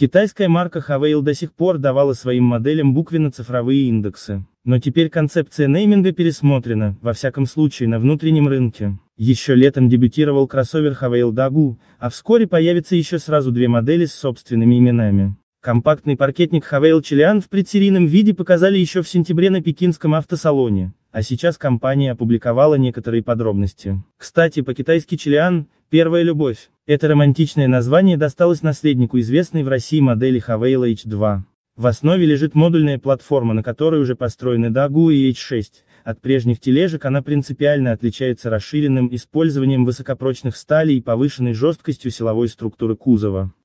Китайская марка Havail до сих пор давала своим моделям буквенно-цифровые индексы. Но теперь концепция нейминга пересмотрена, во всяком случае на внутреннем рынке. Еще летом дебютировал кроссовер Havail Dagu, а вскоре появятся еще сразу две модели с собственными именами. Компактный паркетник Havail Chilean в предсерийном виде показали еще в сентябре на пекинском автосалоне, а сейчас компания опубликовала некоторые подробности. Кстати, по-китайски Chilean – первая любовь. Это романтичное название досталось наследнику известной в России модели Havail H2. В основе лежит модульная платформа, на которой уже построены Dagu и H6. От прежних тележек она принципиально отличается расширенным использованием высокопрочных сталей и повышенной жесткостью силовой структуры кузова.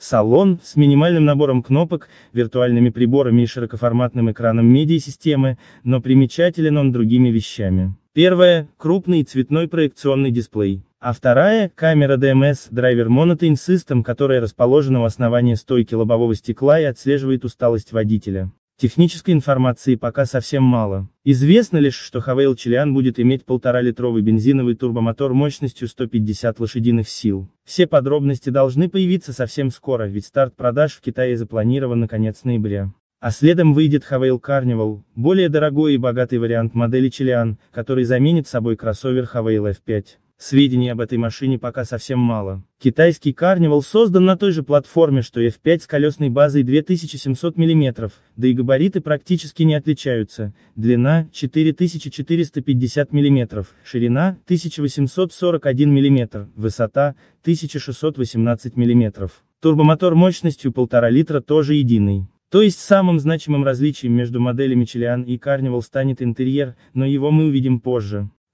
Салон, с минимальным набором кнопок, виртуальными приборами и широкоформатным экраном медиа-системы, но примечателен он другими вещами. Первое – крупный цветной проекционный дисплей. А вторая – камера DMS драйвер Monitoring System, которая расположена у основания стойки лобового стекла и отслеживает усталость водителя. Технической информации пока совсем мало. Известно лишь, что Хавейл Чилиан будет иметь полтора-литровый бензиновый турбомотор мощностью 150 лошадиных сил. Все подробности должны появиться совсем скоро, ведь старт продаж в Китае запланирован на конец ноября. А следом выйдет Хавейл Карнивал, более дорогой и богатый вариант модели Чилиан, который заменит собой кроссовер Хавейл F5. Сведений об этой машине пока совсем мало. Китайский Карнивал создан на той же платформе, что F5 с колесной базой 2700 мм, да и габариты практически не отличаются. Длина 4450 мм, ширина 1841 мм, высота 1618 мм. Турбомотор мощностью 1,5 литра тоже единый. То есть самым значимым различием между моделями Chilean и Carnival станет интерьер, но его мы увидим позже.